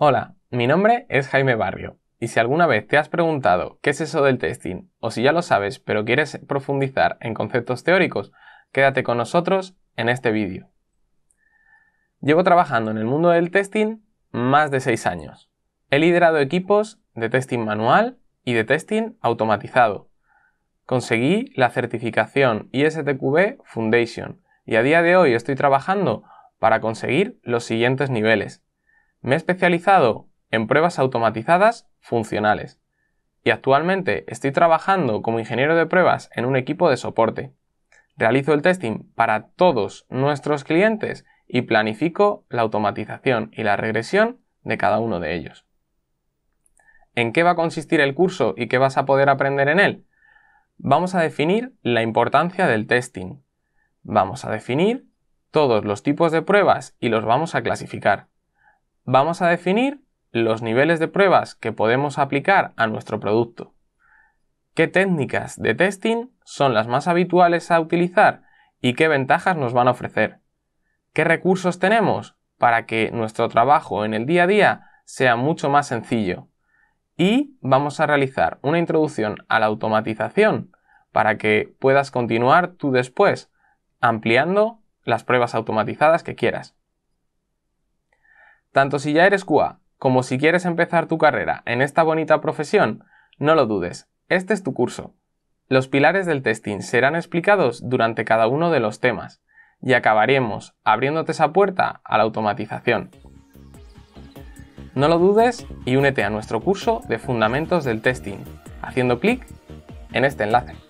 Hola, mi nombre es Jaime Barrio. Y si alguna vez te has preguntado qué es eso del testing, o si ya lo sabes pero quieres profundizar en conceptos teóricos, quédate con nosotros en este vídeo. Llevo trabajando en el mundo del testing más de 6 años. He liderado equipos de testing manual y de testing automatizado. Conseguí la certificación ISTQB Foundation y a día de hoy estoy trabajando para conseguir los siguientes niveles. Me he especializado en pruebas automatizadas funcionales y actualmente estoy trabajando como ingeniero de pruebas en un equipo de soporte. Realizo el testing para todos nuestros clientes y planifico la automatización y la regresión de cada uno de ellos. ¿En qué va a consistir el curso y qué vas a poder aprender en él? Vamos a definir la importancia del testing. Vamos a definir todos los tipos de pruebas y los vamos a clasificar vamos a definir los niveles de pruebas que podemos aplicar a nuestro producto. ¿Qué técnicas de testing son las más habituales a utilizar y qué ventajas nos van a ofrecer? ¿Qué recursos tenemos para que nuestro trabajo en el día a día sea mucho más sencillo? Y vamos a realizar una introducción a la automatización para que puedas continuar tú después ampliando las pruebas automatizadas que quieras. Tanto si ya eres QA como si quieres empezar tu carrera en esta bonita profesión, no lo dudes, este es tu curso. Los pilares del testing serán explicados durante cada uno de los temas y acabaremos abriéndote esa puerta a la automatización. No lo dudes y únete a nuestro curso de Fundamentos del Testing, haciendo clic en este enlace.